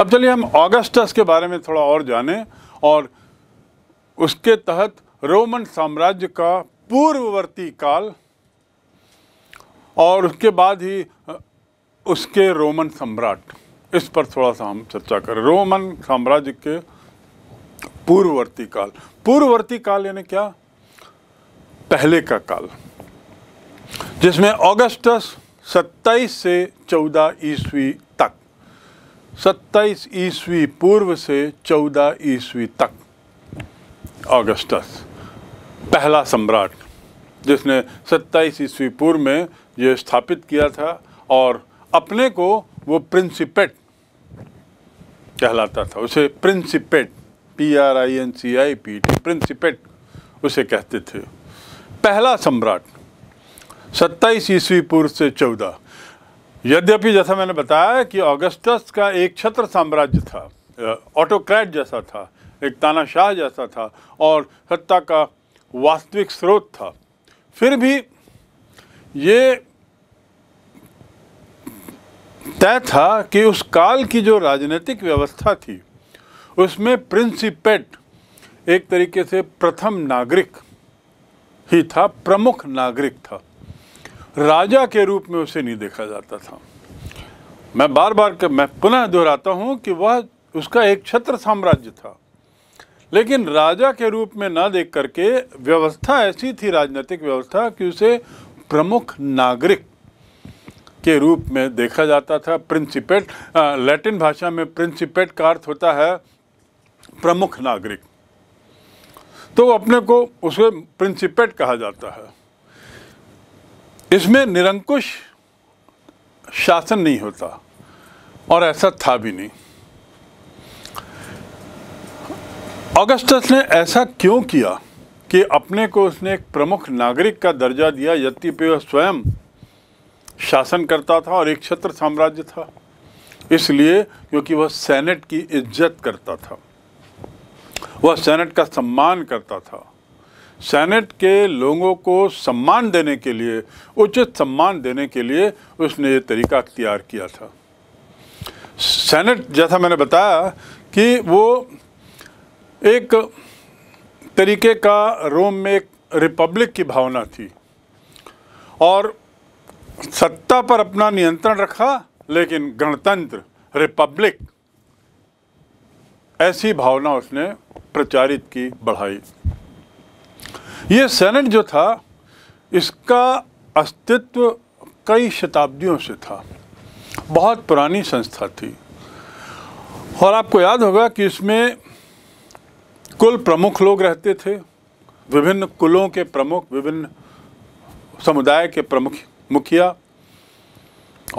अब चलिए हम ऑगस्टस के बारे में थोड़ा और जानें और उसके तहत रोमन साम्राज्य का पूर्ववर्ती काल और उसके बाद ही उसके रोमन सम्राट इस पर थोड़ा सा हम चर्चा करें रोमन साम्राज्य के पूर्ववर्ती काल पूर्ववर्ती काल यानी क्या पहले का काल जिसमें ऑगस्टस 27 से 14 ईस्वी सत्ताईस ईस्वी पूर्व से चौदह ईस्वी तक ऑगस्टस पहला सम्राट जिसने सत्ताईस ईस्वी पूर्व में ये स्थापित किया था और अपने को वो प्रिंसिपेट कहलाता था उसे principate P R I N C I P T principate उसे कहते थे पहला सम्राट सत्ताईस ईस्वी पूर्व से चौदह यद्यपि जैसा मैंने बताया कि ऑगस्टस का एक छत्र साम्राज्य था ऑटोक्रैट जैसा था एक तानाशाह जैसा था और सत्ता का वास्तविक स्रोत था फिर भी ये तय था कि उस काल की जो राजनीतिक व्यवस्था थी उसमें प्रिंसिपेट एक तरीके से प्रथम नागरिक ही था प्रमुख नागरिक था राजा के रूप में उसे नहीं देखा जाता था मैं बार बार कर, मैं पुनः दोहराता हूँ कि वह उसका एक छत्र साम्राज्य था लेकिन राजा के रूप में ना देख करके व्यवस्था ऐसी थी राजनीतिक व्यवस्था कि उसे प्रमुख नागरिक के रूप में देखा जाता था प्रिंसिपेट लैटिन भाषा में प्रिंसिपेट का अर्थ होता है प्रमुख नागरिक तो अपने को उसे प्रिंसिपेट कहा जाता है इसमें निरंकुश शासन नहीं होता और ऐसा था भी नहीं अगस्तस ने ऐसा क्यों किया कि अपने को उसने एक प्रमुख नागरिक का दर्जा दिया यद्यपि वह स्वयं शासन करता था और एक छत्र साम्राज्य था इसलिए क्योंकि वह सेनेट की इज्जत करता था वह सेनेट का सम्मान करता था सेनेट के लोगों को सम्मान देने के लिए उचित सम्मान देने के लिए उसने ये तरीका अख्तियार किया था सेनेट जैसा मैंने बताया कि वो एक तरीके का रोम में एक रिपब्लिक की भावना थी और सत्ता पर अपना नियंत्रण रखा लेकिन गणतंत्र रिपब्लिक ऐसी भावना उसने प्रचारित की बढ़ाई ये सेनेट जो था इसका अस्तित्व कई शताब्दियों से था बहुत पुरानी संस्था थी और आपको याद होगा कि इसमें कुल प्रमुख लोग रहते थे विभिन्न कुलों के प्रमुख विभिन्न समुदाय के प्रमुख मुखिया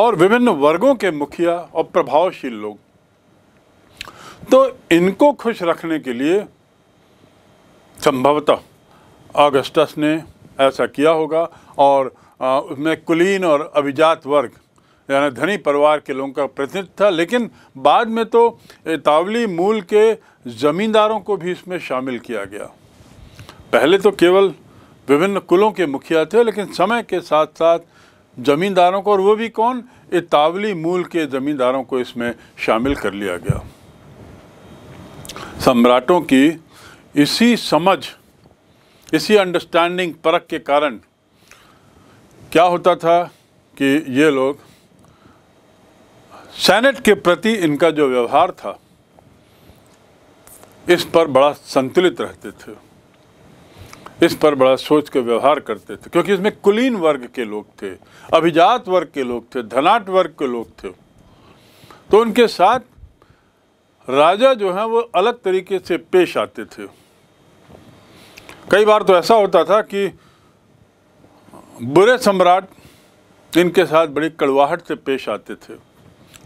और विभिन्न वर्गों के मुखिया और प्रभावशील लोग तो इनको खुश रखने के लिए संभवतः ऑगस्टस ने ऐसा किया होगा और उसमें कुलीन और अभिजात वर्ग यानी धनी परिवार के लोगों का प्रतिनिधित्व था लेकिन बाद में तो तावली मूल के ज़मींदारों को भी इसमें शामिल किया गया पहले तो केवल विभिन्न कुलों के मुखिया थे लेकिन समय के साथ साथ ज़मींदारों को और वो भी कौन इतावली मूल के ज़मींदारों को इसमें शामिल कर लिया गया सम्राटों की इसी समझ इसी अंडरस्टैंडिंग परख के कारण क्या होता था कि ये लोग सेनेट के प्रति इनका जो व्यवहार था इस पर बड़ा संतुलित रहते थे इस पर बड़ा सोच के व्यवहार करते थे क्योंकि इसमें कुलीन वर्ग के लोग थे अभिजात वर्ग के लोग थे धनाट वर्ग के लोग थे तो उनके साथ राजा जो हैं वो अलग तरीके से पेश आते थे कई बार तो ऐसा होता था कि बुरे सम्राट इनके साथ बड़ी कड़वाहट से पेश आते थे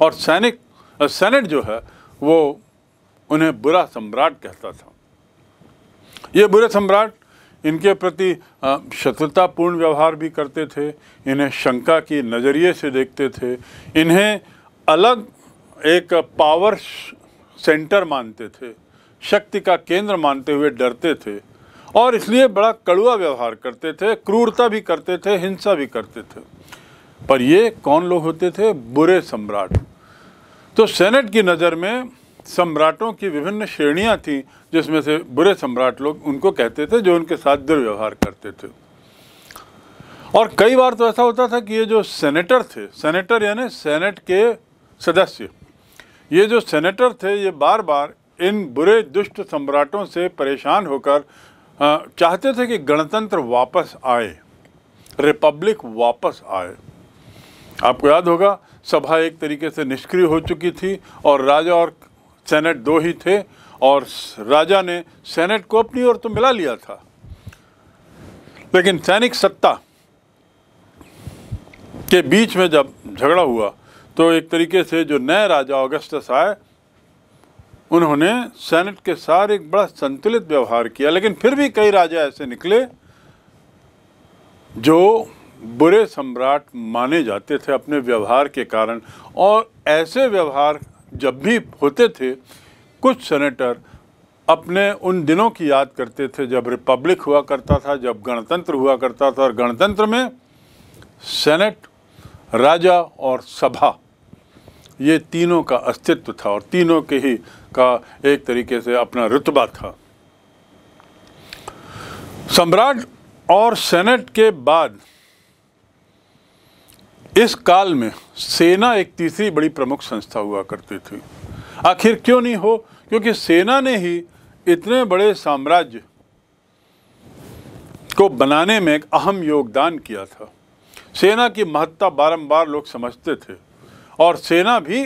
और सैनिक सेनेट जो है वो उन्हें बुरा सम्राट कहता था ये बुरे सम्राट इनके प्रति शत्रुतापूर्ण व्यवहार भी करते थे इन्हें शंका की नज़रिए से देखते थे इन्हें अलग एक पावर सेंटर मानते थे शक्ति का केंद्र मानते हुए डरते थे और इसलिए बड़ा कड़ुआ व्यवहार करते थे क्रूरता भी करते थे हिंसा भी करते थे पर ये कौन लोग होते थे बुरे सम्राट तो सेनेट की नज़र में सम्राटों की विभिन्न श्रेणियां थीं जिसमें से बुरे सम्राट लोग उनको कहते थे जो उनके साथ दुर्व्यवहार करते थे और कई बार तो ऐसा होता था कि ये जो सेनेटर थे सेनेटर यानी सेनेट के सदस्य ये जो सेनेटर थे ये बार बार इन बुरे दुष्ट सम्राटों से परेशान होकर चाहते थे कि गणतंत्र वापस आए रिपब्लिक वापस आए आपको याद होगा सभा एक तरीके से निष्क्रिय हो चुकी थी और राजा और सेनेट दो ही थे और राजा ने सेनेट को अपनी ओर तो मिला लिया था लेकिन सैनिक सत्ता के बीच में जब झगड़ा हुआ तो एक तरीके से जो नए राजा अगस्त आए उन्होंने सेनेट के साथ एक बड़ा संतुलित व्यवहार किया लेकिन फिर भी कई राजा ऐसे निकले जो बुरे सम्राट माने जाते थे अपने व्यवहार के कारण और ऐसे व्यवहार जब भी होते थे कुछ सेनेटर अपने उन दिनों की याद करते थे जब रिपब्लिक हुआ करता था जब गणतंत्र हुआ करता था और गणतंत्र में सेनेट राजा और सभा ये तीनों का अस्तित्व था और तीनों के ही का एक तरीके से अपना रुतबा था सम्राट और सेनेट के बाद इस काल में सेना एक तीसरी बड़ी प्रमुख संस्था हुआ करती थी आखिर क्यों नहीं हो क्योंकि सेना ने ही इतने बड़े साम्राज्य को बनाने में एक अहम योगदान किया था सेना की महत्ता बारंबार लोग समझते थे और सेना भी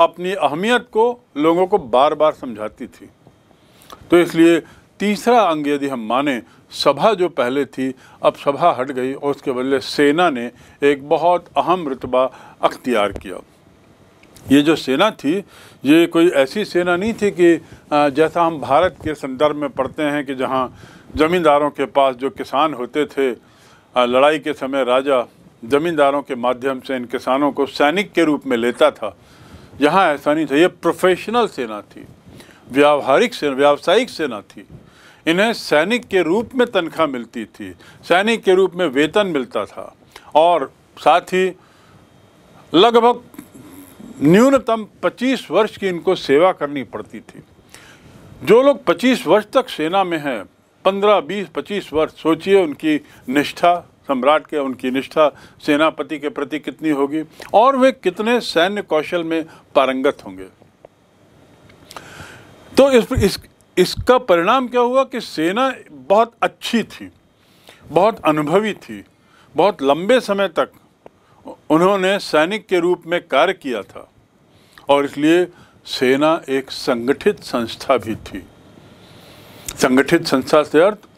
अपनी अहमियत को लोगों को बार बार समझाती थी तो इसलिए तीसरा अंग यदि हम माने सभा जो पहले थी अब सभा हट गई और उसके बदले सेना ने एक बहुत अहम रुतबा अख्तियार किया ये जो सेना थी ये कोई ऐसी सेना नहीं थी कि जैसा हम भारत के संदर्भ में पढ़ते हैं कि जहाँ ज़मींदारों के पास जो किसान होते थे लड़ाई के समय राजा ज़मींदारों के माध्यम से इन किसानों को सैनिक के रूप में लेता था यहाँ ऐसा नहीं था ये प्रोफेशनल सेना थी व्यावहारिक सेना व्यावसायिक सेना थी इन्हें सैनिक के रूप में तनख्वाह मिलती थी सैनिक के रूप में वेतन मिलता था और साथ ही लगभग न्यूनतम 25 वर्ष की इनको सेवा करनी पड़ती थी जो लोग 25 वर्ष तक सेना में हैं 15, 20, 25 वर्ष सोचिए उनकी निष्ठा सम्राट के उनकी निष्ठा सेनापति के प्रति कितनी होगी और वे कितने सैन्य कौशल में पारंगत होंगे तो इस, इस इसका परिणाम क्या हुआ कि सेना बहुत अच्छी थी बहुत अनुभवी थी बहुत लंबे समय तक उन्होंने सैनिक के रूप में कार्य किया था और इसलिए सेना एक संगठित संस्था भी थी संगठित संस्था से अर्थ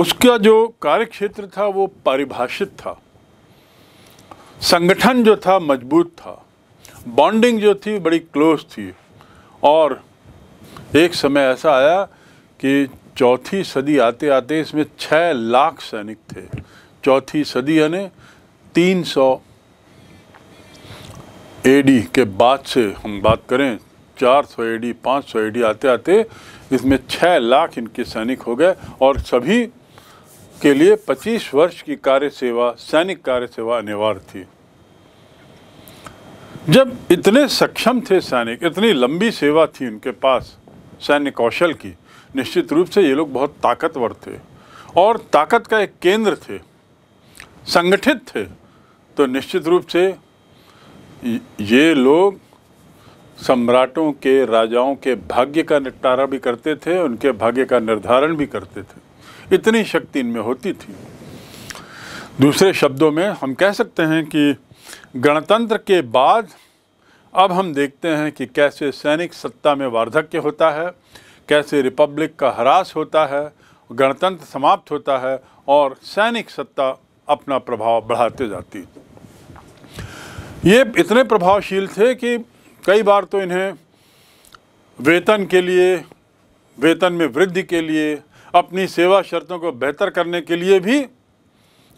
उसका जो कार्य क्षेत्र था वो परिभाषित था संगठन जो था मजबूत था बॉन्डिंग जो थी बड़ी क्लोज थी और एक समय ऐसा आया कि चौथी सदी आते आते इसमें छः लाख सैनिक थे चौथी सदी यानी तीन सौ डी के बाद से हम बात करें चार सौ ए पाँच सौ ए डी आते आते इसमें छः लाख इनके सैनिक हो गए और सभी के लिए 25 वर्ष की कार्य सेवा सैनिक कार्य सेवा अनिवार्य थी जब इतने सक्षम थे सैनिक इतनी लंबी सेवा थी उनके पास सैन्य कौशल की निश्चित रूप से ये लोग बहुत ताकतवर थे और ताकत का एक केंद्र थे संगठित थे तो निश्चित रूप से ये लोग सम्राटों के राजाओं के भाग्य का निपटारा भी करते थे उनके भाग्य का निर्धारण भी करते थे इतनी शक्ति इनमें होती थी दूसरे शब्दों में हम कह सकते हैं कि गणतंत्र के बाद अब हम देखते हैं कि कैसे सैनिक सत्ता में वार्धक्य होता है कैसे रिपब्लिक का ह्रास होता है गणतंत्र समाप्त होता है और सैनिक सत्ता अपना प्रभाव बढ़ाते जाती ये इतने प्रभावशील थे कि कई बार तो इन्हें वेतन के लिए वेतन में वृद्धि के लिए अपनी सेवा शर्तों को बेहतर करने के लिए भी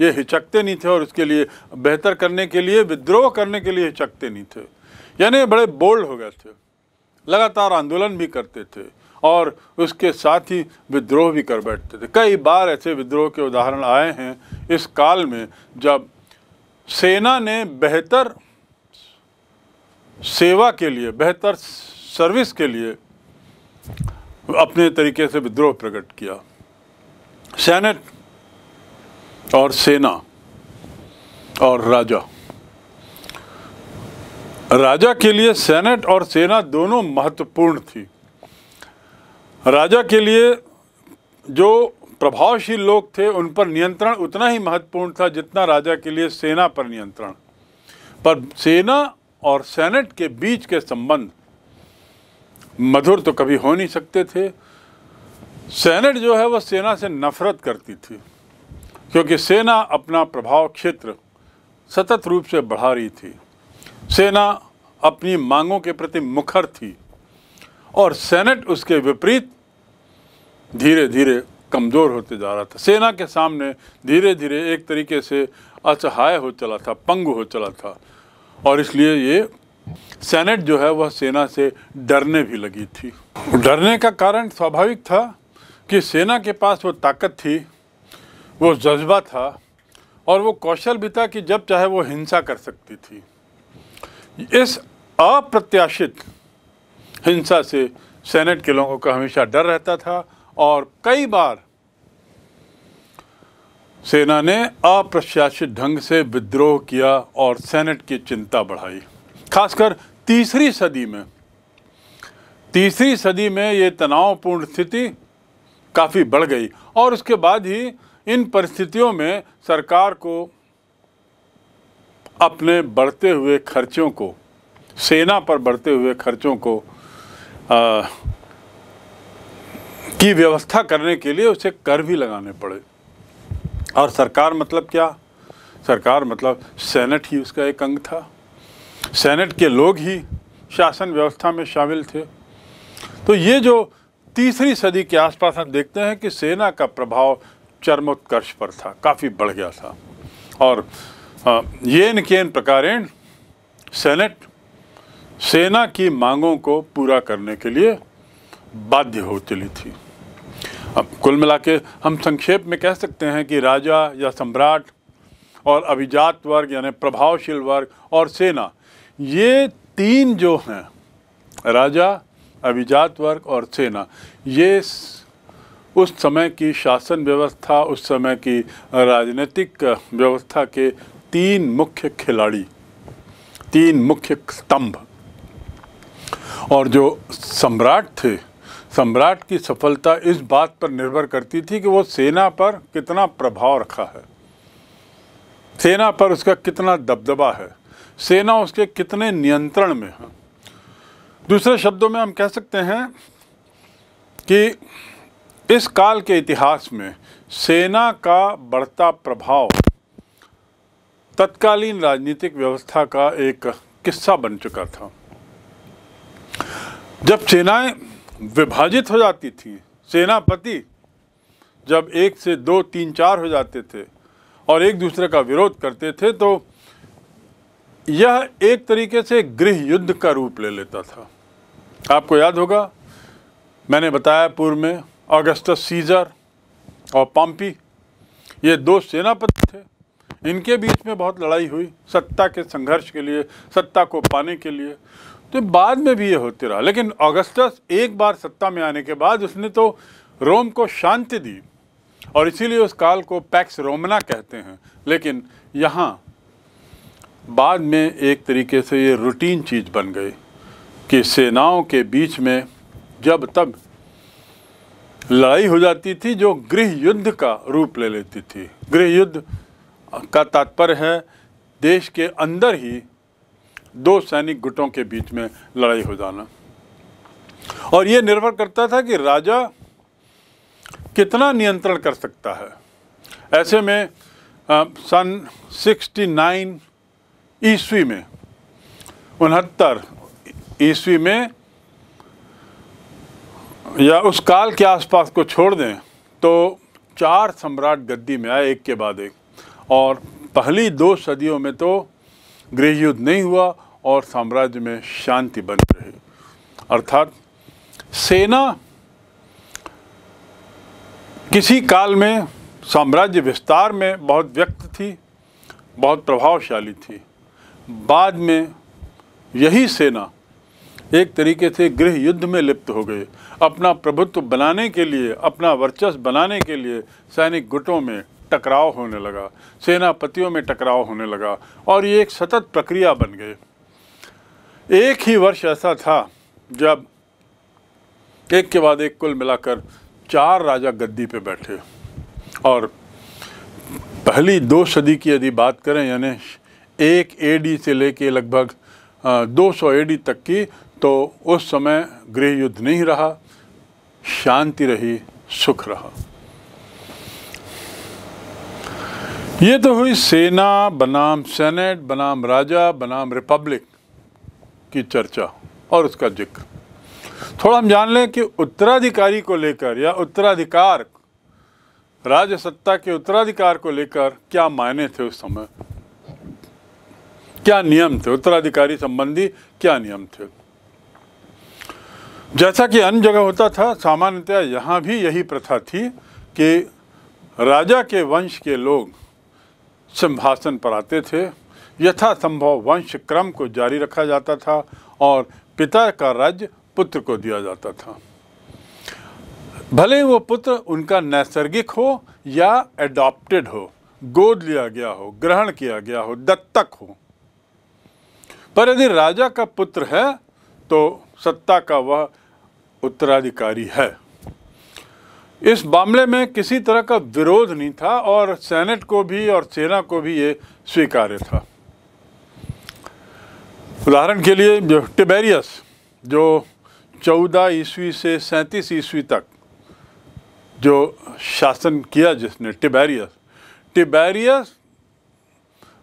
ये हिचकते नहीं थे और उसके लिए बेहतर करने के लिए विद्रोह करने के लिए हिचकते नहीं थे यानी बड़े बोल्ड हो गए थे लगातार आंदोलन भी करते थे और उसके साथ ही विद्रोह भी कर बैठते थे कई बार ऐसे विद्रोह के उदाहरण आए हैं इस काल में जब सेना ने बेहतर सेवा के लिए बेहतर सर्विस के लिए अपने तरीके से विद्रोह प्रकट किया सेनेट और सेना और राजा राजा के लिए सेनेट और सेना दोनों महत्वपूर्ण थी राजा के लिए जो प्रभावशील लोग थे उन पर नियंत्रण उतना ही महत्वपूर्ण था जितना राजा के लिए सेना पर नियंत्रण पर सेना और सेनेट के बीच के संबंध मधुर तो कभी हो नहीं सकते थे सेनेट जो है वो सेना से नफरत करती थी क्योंकि सेना अपना प्रभाव क्षेत्र सतत रूप से बढ़ा रही थी सेना अपनी मांगों के प्रति मुखर थी और सेनेट उसके विपरीत धीरे धीरे कमज़ोर होते जा रहा था सेना के सामने धीरे धीरे एक तरीके से असहाय हो चला था पंग हो चला था और इसलिए ये सेनेट जो है वह सेना से डरने भी लगी थी डरने का कारण स्वाभाविक था कि सेना के पास वो ताकत थी वो जज्बा था और वो कौशल भी था कि जब चाहे वो हिंसा कर सकती थी इस अप्रत्याशित हिंसा से सेनेट के लोगों का हमेशा डर रहता था और कई बार सेना ने अप्रत्याशित ढंग से विद्रोह किया और सेनेट की चिंता बढ़ाई खासकर तीसरी सदी में तीसरी सदी में ये तनावपूर्ण स्थिति काफ़ी बढ़ गई और उसके बाद ही इन परिस्थितियों में सरकार को अपने बढ़ते हुए खर्चों को सेना पर बढ़ते हुए खर्चों को आ, की व्यवस्था करने के लिए उसे कर भी लगाने पड़े और सरकार मतलब क्या सरकार मतलब सेनेट ही उसका एक अंग था सेनेट के लोग ही शासन व्यवस्था में शामिल थे तो ये जो तीसरी सदी के आसपास हम देखते हैं कि सेना का प्रभाव चरमोत्कर्ष पर था काफ़ी बढ़ गया था और न केन प्रकारेण सेनेट सेना की मांगों को पूरा करने के लिए बाध्य हो चली थी अब कुल मिला के हम संक्षेप में कह सकते हैं कि राजा या सम्राट और अभिजात वर्ग यानी प्रभावशील वर्ग और सेना ये तीन जो हैं राजा अभिजात वर्ग और सेना ये उस समय की शासन व्यवस्था उस समय की राजनीतिक व्यवस्था के तीन मुख्य खिलाड़ी तीन मुख्य स्तंभ और जो सम्राट थे सम्राट की सफलता इस बात पर निर्भर करती थी कि वो सेना पर कितना प्रभाव रखा है सेना पर उसका कितना दबदबा है सेना उसके कितने नियंत्रण में है दूसरे शब्दों में हम कह सकते हैं कि इस काल के इतिहास में सेना का बढ़ता प्रभाव तत्कालीन राजनीतिक व्यवस्था का एक किस्सा बन चुका था जब सेनाएं विभाजित हो जाती थी सेनापति जब एक से दो तीन चार हो जाते थे और एक दूसरे का विरोध करते थे तो यह एक तरीके से गृह युद्ध का रूप ले लेता था आपको याद होगा मैंने बताया पूर्व में अगस्तस सीजर और पम्पी ये दो सेनापति थे इनके बीच में बहुत लड़ाई हुई सत्ता के संघर्ष के लिए सत्ता को पाने के लिए तो बाद में भी ये होते रहा लेकिन अगस्तस एक बार सत्ता में आने के बाद उसने तो रोम को शांति दी और इसीलिए उस काल को पैक्स रोमना कहते हैं लेकिन यहाँ बाद में एक तरीके से ये रूटीन चीज़ बन गई कि सेनाओं के बीच में जब तब लड़ाई हो जाती थी जो गृह युद्ध का रूप ले लेती थी गृह युद्ध का तात्पर्य है देश के अंदर ही दो सैनिक गुटों के बीच में लड़ाई हो जाना और ये निर्भर करता था कि राजा कितना नियंत्रण कर सकता है ऐसे में आ, सन 69 ईस्वी में उनहत्तर ईस्वी में या उस काल के आसपास को छोड़ दें तो चार सम्राट गद्दी में आए एक के बाद एक और पहली दो सदियों में तो गृह युद्ध नहीं हुआ और साम्राज्य में शांति बन रही अर्थात सेना किसी काल में साम्राज्य विस्तार में बहुत व्यक्त थी बहुत प्रभावशाली थी बाद में यही सेना एक तरीके से गृह युद्ध में लिप्त हो गए अपना प्रभुत्व बनाने के लिए अपना वर्चस्व बनाने के लिए सैनिक गुटों में टकराव होने लगा सेनापतियों में टकराव होने लगा और ये एक सतत प्रक्रिया बन गई एक ही वर्ष ऐसा था जब एक के बाद एक कुल मिलाकर चार राजा गद्दी पे बैठे और पहली दो सदी की यदि बात करें यानी एक एडी से लेके लगभग 200 एडी तक की तो उस समय गृह युद्ध नहीं रहा शांति रही सुख रहा ये तो हुई सेना बनाम सेनेट बनाम राजा बनाम रिपब्लिक की चर्चा और उसका जिक्र थोड़ा हम जान लें कि उत्तराधिकारी को लेकर या उत्तराधिकार राज्य सत्ता के उत्तराधिकार को लेकर क्या मायने थे उस समय क्या नियम थे उत्तराधिकारी संबंधी क्या नियम थे जैसा कि अन्य जगह होता था सामान्यतः यहाँ भी यही प्रथा थी कि राजा के वंश के लोग सिंहासन पर आते थे यथासंभव वंश क्रम को जारी रखा जाता था और पिता का राज्य पुत्र को दिया जाता था भले वो पुत्र उनका नैसर्गिक हो या एडॉप्टेड हो गोद लिया गया हो ग्रहण किया गया हो दत्तक हो पर यदि राजा का पुत्र है तो सत्ता का वह उत्तराधिकारी है इस मामले में किसी तरह का विरोध नहीं था और सेनेट को भी और सेना को भी ये स्वीकार्य था उदाहरण के लिए जो टिबेरियस जो 14 ईस्वी से 37 ईस्वी तक जो शासन किया जिसने टिबेरियस टिबेरियस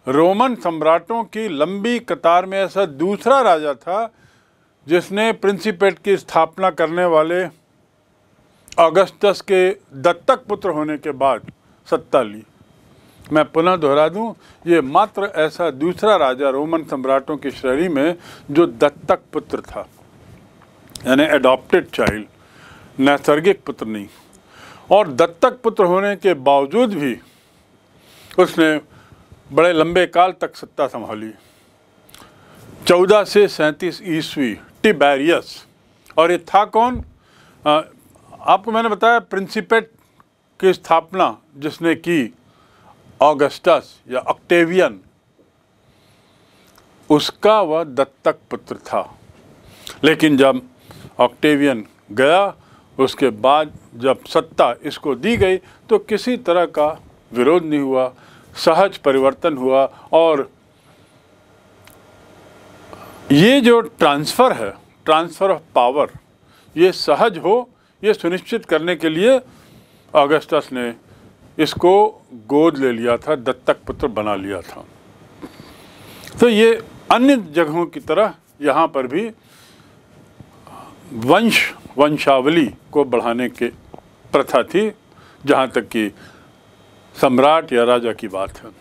रोमन सम्राटों की लंबी कतार में ऐसा दूसरा राजा था जिसने प्रिंसिपेट की स्थापना करने वाले अगस्तस के दत्तक पुत्र होने के बाद सत्ता ली मैं पुनः दोहरा दूं ये मात्र ऐसा दूसरा राजा रोमन सम्राटों की श्रेणी में जो दत्तक पुत्र था यानी एडॉप्टेड चाइल्ड नैसर्गिक पुत्र नहीं और दत्तक पुत्र होने के बावजूद भी उसने बड़े लंबे काल तक सत्ता संभाली चौदह से सैंतीस ईस्वी टिबैरियस और ये था कौन आ, आपको मैंने बताया प्रिंसिपेट की स्थापना जिसने की ऑगस्टस या ऑक्टेवियन उसका वह दत्तक पुत्र था लेकिन जब ऑक्टेवियन गया उसके बाद जब सत्ता इसको दी गई तो किसी तरह का विरोध नहीं हुआ सहज परिवर्तन हुआ और ये जो ट्रांसफ़र है ट्रांसफ़र ऑफ पावर ये सहज हो ये सुनिश्चित करने के लिए अगस्टस ने इसको गोद ले लिया था दत्तक पुत्र बना लिया था तो ये अन्य जगहों की तरह यहाँ पर भी वंश वंशावली को बढ़ाने के प्रथा थी जहाँ तक कि सम्राट या राजा की बात है